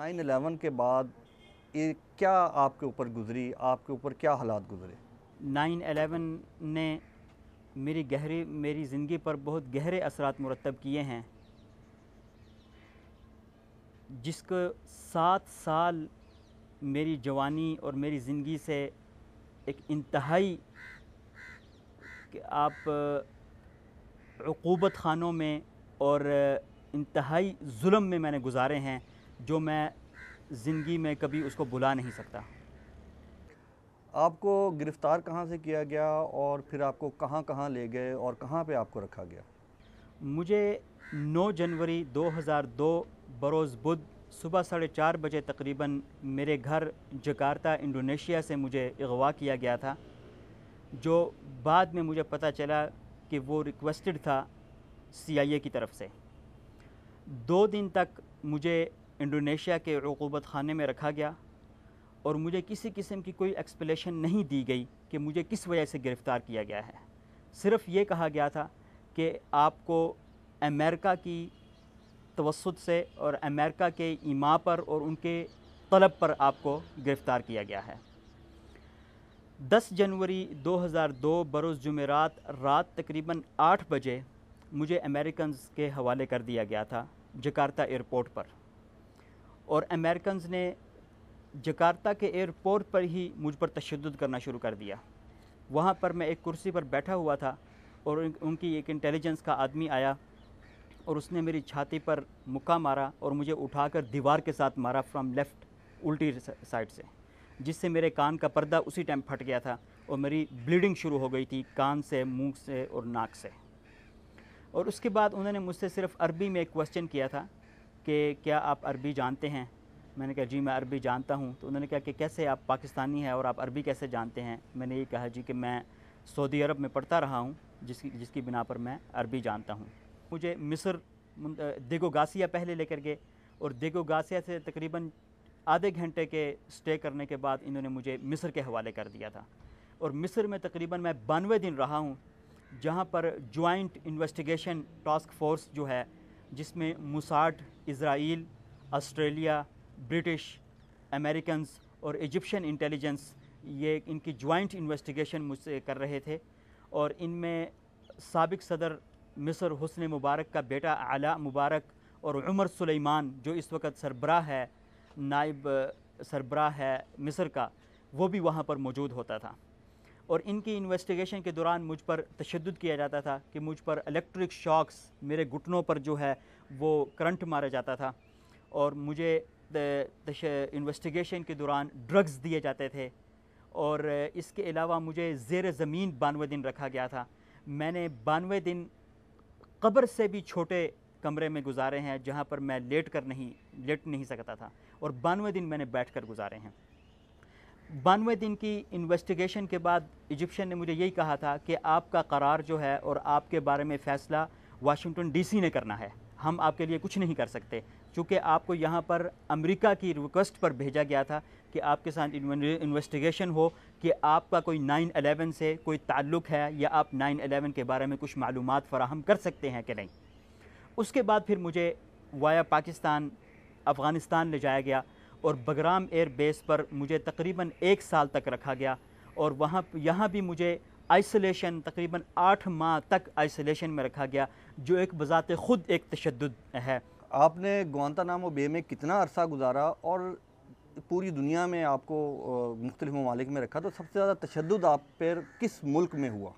nine eleven کے بعد یہ کیا آپ کے اوپر گزری آپ کے اوپر کیا حالات گزرے نائن الیون نے میری گہری میری زندگی پر بہت گہرے اثرات مرتب کیے ہیں جس کو سات سال میری جوانی اور میری زندگی سے ایک انتہائی کہ آپ عقوبت خانوں میں اور انتہائی ظلم میں میں نے گزارے ہیں جو میں زندگی میں کبھی اس کو بلا نہیں سکتا آپ کو گرفتار کہاں سے کیا گیا اور پھر آپ کو کہاں کہاں لے گئے اور کہاں پہ آپ کو رکھا گیا مجھے نو جنوری دو ہزار دو بروز بدھ صبح ساڑھے چار بجے تقریباً میرے گھر جکارتا انڈونیشیا سے مجھے اغوا کیا گیا تھا جو بعد میں مجھے پتہ چلا کہ وہ ریکویسٹڈ تھا سی آئی اے کی طرف سے دو دن تک مجھے انڈونیشیا کے عقوبت خانے میں رکھا گیا اور مجھے کسی قسم کی کوئی ایکسپلیشن نہیں دی گئی کہ مجھے کس وجہ سے گرفتار کیا گیا ہے صرف یہ کہا گیا تھا کہ آپ کو امریکہ کی توسط سے اور امریکہ کے ایما پر اور ان کے طلب پر آپ کو گرفتار کیا گیا ہے دس جنوری دو ہزار دو بروز جمعرات رات تقریباً آٹھ بجے مجھے امریکنز کے حوالے کر دیا گیا تھا جکارتہ ایئرپورٹ پر اور امریکنز نے جکارتا کے ایئرپورٹ پر ہی مجھ پر تشدد کرنا شروع کر دیا وہاں پر میں ایک کرسی پر بیٹھا ہوا تھا اور ان کی ایک انٹیلیجنس کا آدمی آیا اور اس نے میری چھاتی پر مکہ مارا اور مجھے اٹھا کر دیوار کے ساتھ مارا فرام لیفٹ الٹی سائڈ سے جس سے میرے کان کا پردہ اسی ٹائم پھٹ گیا تھا اور میری بلیڈنگ شروع ہو گئی تھی کان سے منہ سے اور ناک سے اور اس کے بعد انہوں نے مجھ سے صرف عربی میں ایک کوسچن کیا تھا کہ کیا آپ عربی جانتے ہیں میں نے کہا جی میں عربی جانتا ہوں تو انہوں نے کہا کہ کیسے آپ پاکستانی ہیں اور آپ عربی کیسے جانتے ہیں میں نے یہ کہا جی کہ میں سعودی عرب میں پڑھتا رہا ہوں جس کی جس کی بنا پر میں عربی جانتا ہوں مجھے مصر دیگو گاسیہ پہلے لے کر گئے اور دیگو گاسیہ سے تقریباً آدھے گھنٹے کے سٹے کرنے کے بعد انہوں نے مجھے مصر کے حوالے کر دیا تھا اور مصر میں تقریباً میں بانوے دن رہا ہوں جہاں پر جوائنٹ انویسٹیگیشن ٹاسک فورس جو ہے جس میں Mossad Israel Australia British Americans اور ایجپشن انٹیلیجنس یہ ان کی جوائنٹ انویسٹیگیشن مجھ سے کر رہے تھے اور ان میں سابق صدر مصر حسن مبارک کا بیٹا اعلیٰ مبارک اور عمر سلیمان جو اس وقت سربراہ ہے نائب سربراہ ہے مصر کا وہ بھی وہاں پر موجود ہوتا تھا اور ان کی انویسٹیگیشن کے دوران مجھ پر تشدد کیا جاتا تھا کہ مجھ پر الیکٹرک شاکس میرے گھٹنوں پر جو ہے وہ کرنٹ مارا جاتا تھا اور مجھے انویسٹیگیشن کے دوران ڈرگز دیے جاتے تھے اور اس کے علاوہ مجھے زیر زمین بانوے دن رکھا گیا تھا میں نے بانوے دن قبر سے بھی چھوٹے کمرے میں گزارے ہیں جہاں پر میں لیٹ کر نہیں لیٹ نہیں سکتا تھا اور بانوے دن میں نے بیٹھ کر گزارے ہیں بانوے دن کی انویسٹیگیشن کے بعد ایجپشن نے مجھے یہی کہا تھا کہ آپ کا قرار جو ہے اور آپ کے بارے میں فیصلہ واشنگٹن ڈی سی نے کرنا ہے ہم آپ کے لیے کچھ نہیں کر سکتے چونکہ آپ کو یہاں پر امریکہ کی ریکویسٹ پر بھیجا گیا تھا کہ آپ کے ساتھ انویسٹیگیشن ہو کہ آپ کا کوئی نائن الیون سے کوئی تعلق ہے یا آپ نائن الیون کے بارے میں کچھ معلومات فراہم کر سکتے ہیں کہ نہیں اس کے بعد پھر مجھے وایا پاکستان افغانستان لے جایا گیا اور بگرام ایئر بیس پر مجھے تقریباً ایک سال تک رکھا گیا اور وہاں یہاں بھی مجھے آئسولیشن تقریباً آٹھ ماہ تک آئسولیشن میں رکھا گیا جو ایک بذات خود ایک تشدد ہے آپ نے گوانتا نام بے میں کتنا عرصہ گزارا اور پوری دنیا میں آپ کو مختلف ممالک میں رکھا تو سب سے زیادہ تشدد آپ پر کس ملک میں ہوا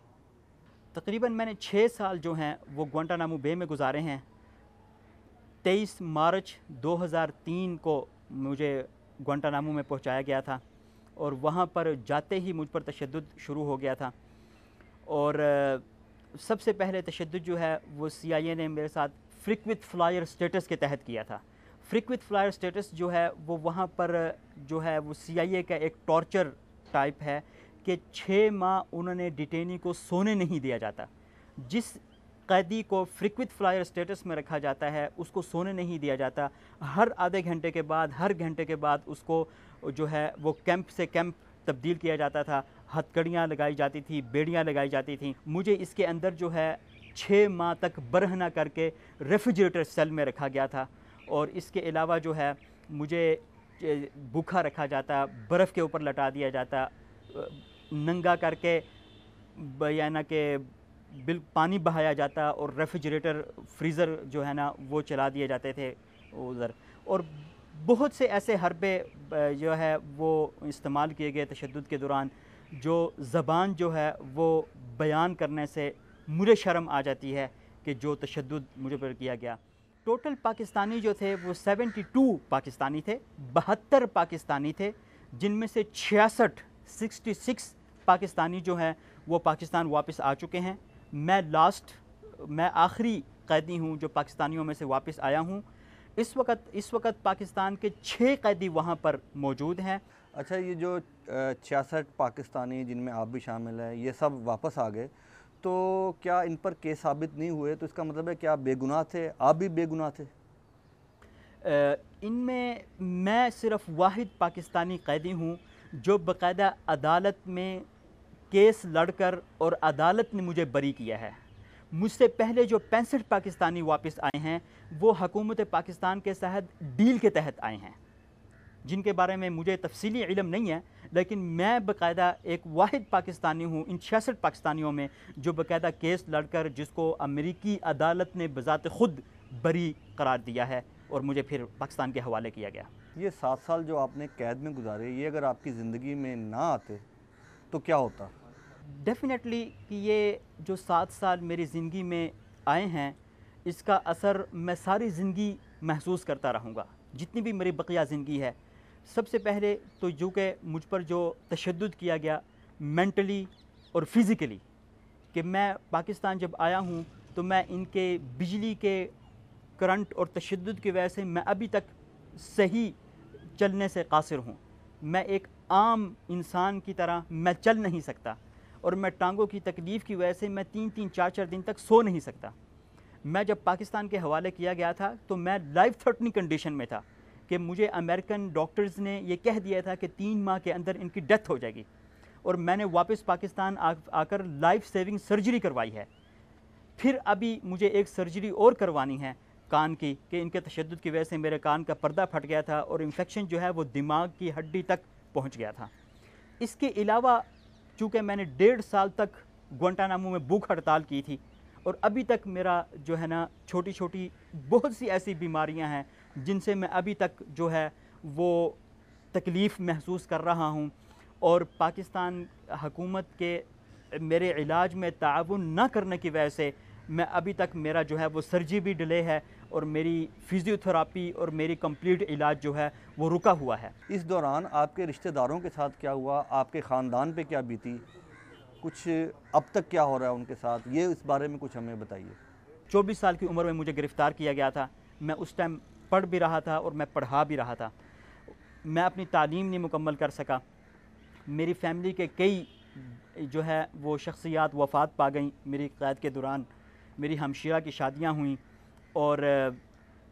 تقریباً میں نے چھ سال جو ہیں وہ گوانٹا نامو بے میں گزارے ہیں تیئیس مارچ دو ہزار تین کو مجھے گونٹا نامو میں پہنچایا گیا تھا اور وہاں پر جاتے ہی مجھ پر تشدد شروع ہو گیا تھا اور سب سے پہلے تشدد جو ہے وہ سی آئی اے نے میرے ساتھ فریکوت فلائر سٹیٹس کے تحت کیا تھا فریکوت فلائر سٹیٹس جو ہے وہ وہاں پر جو ہے وہ سی آئی اے کا ایک ٹارچر ٹائپ ہے کہ چھ ماہ انہوں نے ڈیٹینی کو سونے نہیں دیا جاتا جس قیدی کو فریکوت فلائر سٹیٹس میں رکھا جاتا ہے اس کو سونے نہیں دیا جاتا ہر آدھے گھنٹے کے بعد ہر گھنٹے کے بعد اس کو جو ہے وہ کیمپ سے کیمپ تبدیل کیا جاتا تھا ہتھ کڑیاں لگائی جاتی تھیں بیڑیاں لگائی جاتی تھیں مجھے اس کے اندر جو ہے چھ ماہ تک برہنہ کر کے ریفریجریٹر سیل میں رکھا گیا تھا اور اس کے علاوہ جو ہے مجھے بکھا رکھا جاتا برف کے اوپر لٹا دیا جاتا ننگا کر کے یعنی کہ بل پانی بہایا جاتا اور ریفریجریٹر فریزر جو ہے نا وہ چلا دیے جاتے تھے ادھر اور بہت سے ایسے حربے جو ہے وہ استعمال کیے گئے تشدد کے دوران جو زبان جو ہے وہ بیان کرنے سے مجھے شرم آ جاتی ہے کہ جو تشدد مجھے پر کیا گیا ٹوٹل پاکستانی جو تھے وہ سیونٹی ٹو پاکستانی تھے بہتر پاکستانی تھے جن میں سے چھیاسٹھ سکسٹی سکس پاکستانی جو ہیں وہ پاکستان واپس آ چکے ہیں میں لاسٹ میں آخری قیدی ہوں جو پاکستانیوں میں سے واپس آیا ہوں اس وقت اس وقت پاکستان کے چھ قیدی وہاں پر موجود ہیں اچھا یہ جو چھیاسٹھ پاکستانی جن میں آپ بھی شامل ہیں یہ سب واپس آ گئے تو کیا ان پر کیس ثابت نہیں ہوئے تو اس کا مطلب ہے کہ آپ بے گناہ تھے آپ بھی بے گناہ تھے ان میں میں صرف واحد پاکستانی قیدی ہوں جو باقاعدہ عدالت میں کیس لڑ کر اور عدالت نے مجھے بری کیا ہے مجھ سے پہلے جو پینسٹھ پاکستانی واپس آئے ہیں وہ حکومت پاکستان کے ساتھ ڈیل کے تحت آئے ہیں جن کے بارے میں مجھے تفصیلی علم نہیں ہے لیکن میں باقاعدہ ایک واحد پاکستانی ہوں ان چھیاسٹھ پاکستانیوں میں جو باقاعدہ کیس لڑ کر جس کو امریکی عدالت نے بذات خود بری قرار دیا ہے اور مجھے پھر پاکستان کے حوالے کیا گیا یہ سات سال جو آپ نے قید میں گزارے یہ اگر آپ کی زندگی میں نہ آتے تو کیا ہوتا ڈیفینیٹلی کہ یہ جو سات سال میری زندگی میں آئے ہیں اس کا اثر میں ساری زندگی محسوس کرتا رہوں گا جتنی بھی میری بقیہ زندگی ہے سب سے پہلے تو جو کہ مجھ پر جو تشدد کیا گیا مینٹلی اور فزیکلی کہ میں پاکستان جب آیا ہوں تو میں ان کے بجلی کے کرنٹ اور تشدد کی وجہ سے میں ابھی تک صحیح چلنے سے قاصر ہوں میں ایک عام انسان کی طرح میں چل نہیں سکتا اور میں ٹانگوں کی تکلیف کی وجہ سے میں تین تین چار چار دن تک سو نہیں سکتا میں جب پاکستان کے حوالے کیا گیا تھا تو میں لائف تھرٹنگ کنڈیشن میں تھا کہ مجھے امریکن ڈاکٹرز نے یہ کہہ دیا تھا کہ تین ماہ کے اندر ان کی ڈیتھ ہو جائے گی اور میں نے واپس پاکستان آ کر لائف سیونگ سرجری کروائی ہے پھر ابھی مجھے ایک سرجری اور کروانی ہے کان کی کہ ان کے تشدد کی وجہ سے میرے کان کا پردہ پھٹ گیا تھا اور انفیکشن جو ہے وہ دماغ کی ہڈی تک پہنچ گیا تھا اس کے علاوہ چونکہ میں نے ڈیڑھ سال تک گوانٹانامو میں بھوک ہڑتال کی تھی اور ابھی تک میرا جو ہے نا چھوٹی چھوٹی بہت سی ایسی بیماریاں ہیں جن سے میں ابھی تک جو ہے وہ تکلیف محسوس کر رہا ہوں اور پاکستان حکومت کے میرے علاج میں تعاون نہ کرنے کی وجہ سے میں ابھی تک میرا جو ہے وہ بھی ڈلے ہے اور میری فزیوتھراپی اور میری کمپلیٹ علاج جو ہے وہ رکا ہوا ہے اس دوران آپ کے رشتہ داروں کے ساتھ کیا ہوا آپ کے خاندان پہ کیا بیتی کچھ اب تک کیا ہو رہا ہے ان کے ساتھ یہ اس بارے میں کچھ ہمیں بتائیے چوبیس سال کی عمر میں مجھے گرفتار کیا گیا تھا میں اس ٹائم پڑھ بھی رہا تھا اور میں پڑھا بھی رہا تھا میں اپنی تعلیم نہیں مکمل کر سکا میری فیملی کے کئی جو ہے وہ شخصیات وفات پا گئیں میری قید کے دوران میری ہمشیرہ کی شادیاں ہوئیں اور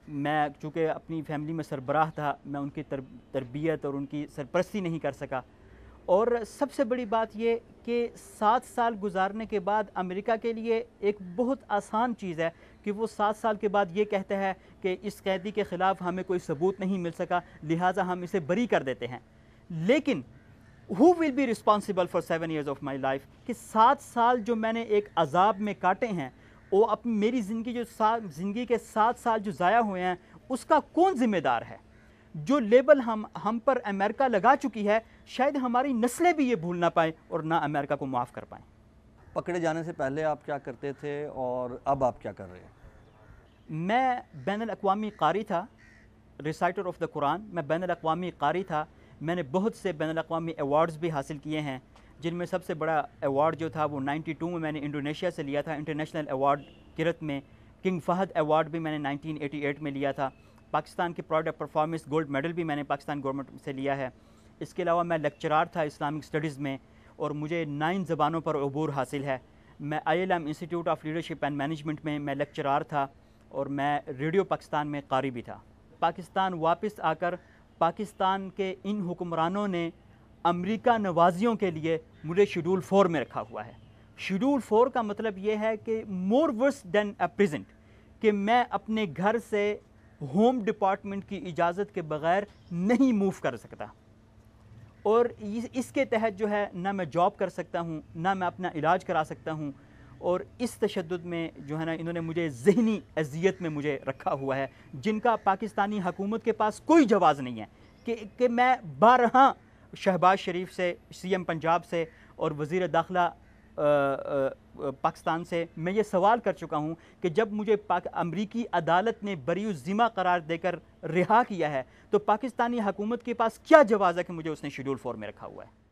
میں چونکہ اپنی فیملی میں سربراہ تھا میں ان کی تربیت اور ان کی سرپرستی نہیں کر سکا اور سب سے بڑی بات یہ کہ سات سال گزارنے کے بعد امریکہ کے لیے ایک بہت آسان چیز ہے کہ وہ سات سال کے بعد یہ کہتا ہے کہ اس قیدی کے خلاف ہمیں کوئی ثبوت نہیں مل سکا لہٰذا ہم اسے بری کر دیتے ہیں لیکن who will be responsible for seven years of my life کہ سات سال جو میں نے ایک عذاب میں کاٹے ہیں وہ اپنی میری زندگی جو سات زندگی کے ساتھ ساتھ جو ضائع ہوئے ہیں اس کا کون ذمہ دار ہے جو لیبل ہم ہم پر امریکہ لگا چکی ہے شاید ہماری نسلیں بھی یہ بھول نہ پائیں اور نہ امریکہ کو معاف کر پائیں پکڑے جانے سے پہلے آپ کیا کرتے تھے اور اب آپ کیا کر رہے ہیں میں بین الاقوامی قاری تھا ریسائٹر آف دا قرآن میں بین الاقوامی قاری تھا میں نے بہت سے بین الاقوامی ایوارڈز بھی حاصل کیے ہیں جن میں سب سے بڑا ایوارڈ جو تھا وہ نائنٹی ٹو میں میں نے انڈونیشیا سے لیا تھا انٹرنیشنل ایوارڈ کرت میں کنگ فہد ایوارڈ بھی میں نے نائنٹین ایٹی ایٹ میں لیا تھا پاکستان کے پراؤڈ پرفارمنس گولڈ میڈل بھی میں نے پاکستان گورنمنٹ سے لیا ہے اس کے علاوہ میں لیکچرار تھا اسلامک سٹڈیز میں اور مجھے نائن زبانوں پر عبور حاصل ہے میں I L M institute of leadership and management میں میں لیکچرار تھا اور میں ریڈیو پاکستان میں قاری بھی تھا پاکستان واپس آ کر پاکستان کے ان حکمرانوں نے امریکہ نوازیوں کے لیے مجھے شیڈول فور میں رکھا ہوا ہے شیڈول فور کا مطلب یہ ہے کہ مور ورس دین اے پریزنٹ کہ میں اپنے گھر سے ہوم ڈپارٹمنٹ کی اجازت کے بغیر نہیں موو کر سکتا اور اس کے تحت جو ہے نہ میں جاب کر سکتا ہوں نہ میں اپنا علاج کرا سکتا ہوں اور اس تشدد میں جو ہے نا انہوں نے مجھے ذہنی اذیت میں مجھے رکھا ہوا ہے جن کا پاکستانی حکومت کے پاس کوئی جواز نہیں ہے کہ کہ میں بارہاں شہباز شریف سے سی ایم پنجاب سے اور وزیر داخلہ پاکستان سے میں یہ سوال کر چکا ہوں کہ جب مجھے امریکی عدالت نے بری ذمہ قرار دے کر رہا کیا ہے تو پاکستانی حکومت کے پاس کیا جواز ہے کہ مجھے اس نے شیڈول فور میں رکھا ہوا ہے